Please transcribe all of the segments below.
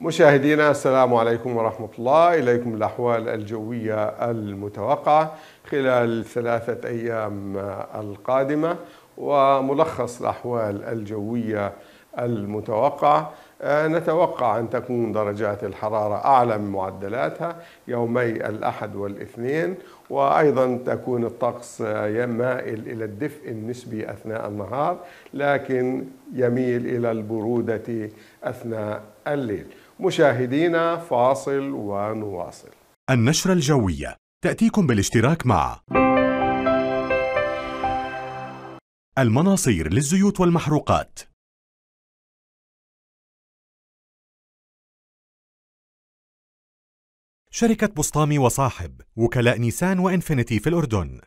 مشاهدينا السلام عليكم ورحمة الله إليكم الأحوال الجوية المتوقعة خلال ثلاثة أيام القادمة وملخص الأحوال الجوية المتوقعة آه، نتوقع أن تكون درجات الحرارة أعلى من معدلاتها يومي الأحد والاثنين وأيضا تكون الطقس آه، مائل إلى الدفء النسبي أثناء النهار لكن يميل إلى البرودة أثناء الليل مشاهدينا فاصل ونواصل النشرة الجوية تأتيكم بالاشتراك مع المناصير للزيوت والمحروقات شركة بسطامي وصاحب وكلاء نيسان وإنفينيتي في الأردن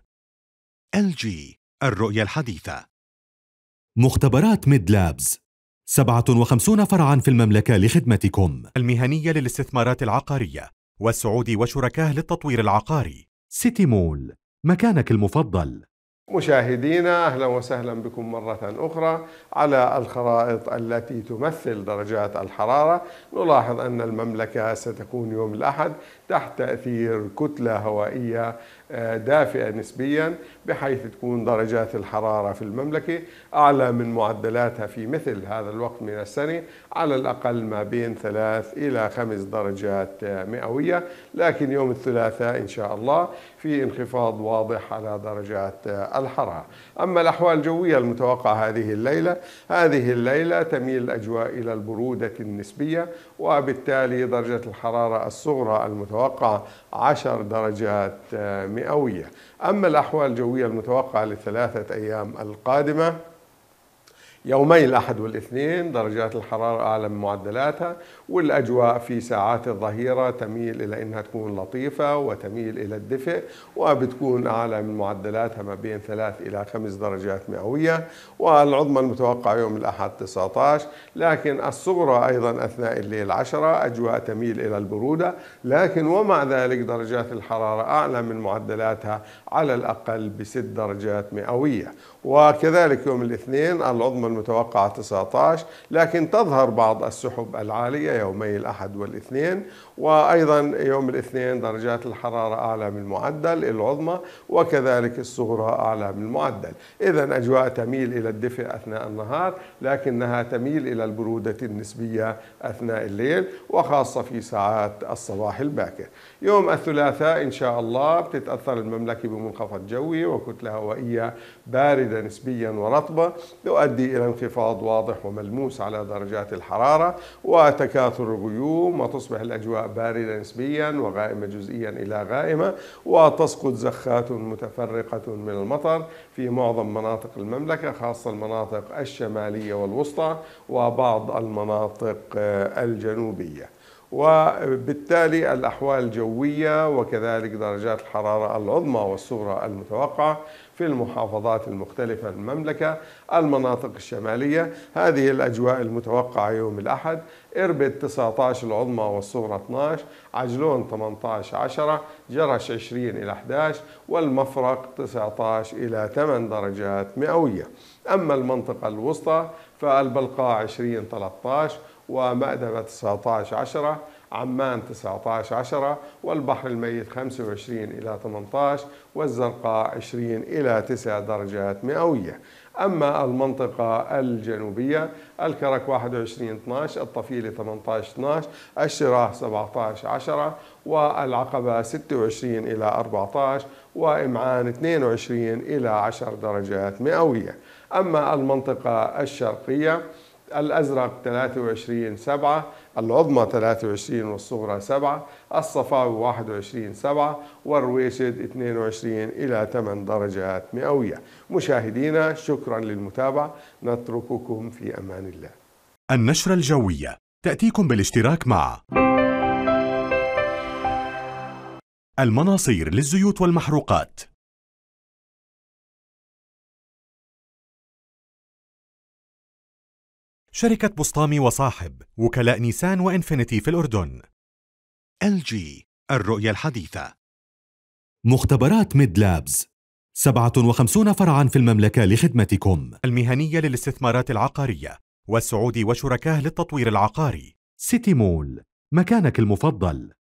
ال جي الرؤية الحديثة مختبرات ميد لابز 57 فرعا في المملكة لخدمتكم المهنية للاستثمارات العقارية والسعودي وشركاه للتطوير العقاري سيتي مول مكانك المفضل مشاهدينا اهلا وسهلا بكم مره اخرى على الخرائط التي تمثل درجات الحراره نلاحظ ان المملكه ستكون يوم الاحد تحت تاثير كتله هوائيه دافئة نسبيا بحيث تكون درجات الحرارة في المملكة أعلى من معدلاتها في مثل هذا الوقت من السنة على الأقل ما بين ثلاث إلى خمس درجات مئوية لكن يوم الثلاثاء إن شاء الله في انخفاض واضح على درجات الحرارة أما الأحوال الجوية المتوقعة هذه الليلة هذه الليلة تميل الأجواء إلى البرودة النسبية وبالتالي درجة الحرارة الصغرى المتوقعة 10 درجات مئوية مئوية أما الأحوال الجوية المتوقعة لثلاثة أيام القادمة يومي الأحد والاثنين درجات الحرارة أعلى من معدلاتها والأجواء في ساعات الظهيرة تميل إلى أنها تكون لطيفة وتميل إلى الدفء وبتكون أعلى من معدلاتها ما بين ثلاث إلى خمس درجات مئوية والعظمى المتوقعة يوم الأحد 19 لكن الصغرى أيضا أثناء الليل 10 أجواء تميل إلى البرودة لكن ومع ذلك درجات الحرارة أعلى من معدلاتها على الأقل بست درجات مئوية وكذلك يوم الاثنين العظمى المتوقعة 19 لكن تظهر بعض السحب العالية يومي الأحد والاثنين وأيضا يوم الاثنين درجات الحرارة أعلى من المعدل العظمى وكذلك الصغرى أعلى من المعدل إذا أجواء تميل إلى الدفء أثناء النهار لكنها تميل إلى البرودة النسبية أثناء الليل وخاصة في ساعات الصباح الباكر يوم الثلاثاء إن شاء الله بتتأثر المملكة بمنخفض جوي وكتلة هوائية باردة نسبيا ورطبة تؤدي إلى انخفاض واضح وملموس على درجات الحرارة وتكاثر الغيوم وتصبح الأجواء باردة نسبيا وغائمة جزئيا إلى غائمة وتسقط زخات متفرقة من المطر في معظم مناطق المملكة خاصة المناطق الشمالية والوسطى وبعض المناطق الجنوبية وبالتالي الأحوال الجوية وكذلك درجات الحرارة العظمى والصغرى المتوقعة في المحافظات المختلفة المملكة المناطق الشمالية هذه الأجواء المتوقعة يوم الأحد إربد 19 العظمى والصغرى 12 عجلون 18 10 جرش 20 إلى 11 والمفرق 19 إلى 8 درجات مئوية أما المنطقة الوسطى فالبلقاء 20 13 ومأدبة 19 10 عمان 19 10 والبحر الميت 25 إلى 18 والزرقاء 20 إلى 9 درجات مئوية أما المنطقة الجنوبية الكرك 21 12 الطفيلة 18 12 الشراح 17 10 والعقبة 26 إلى 14 وإمعان 22 إلى 10 درجات مئوية أما المنطقة الشرقية الأزرق 23 7 العظمى 23 والصغرى 7 الصفاوي 21 7 والرويشد 22 إلى 8 درجات مئوية مشاهدينا شكرا للمتابعة نترككم في أمان الله النشرة الجوية تأتيكم بالاشتراك مع المناصير للزيوت والمحروقات شركة بسطامي وصاحب وكلاء نيسان وإنفينيتي في الأردن ال جي الرؤية الحديثة مختبرات ميد لابز 57 فرعا في المملكة لخدمتكم المهنية للاستثمارات العقارية والسعودي وشركاه للتطوير العقاري سيتي مول مكانك المفضل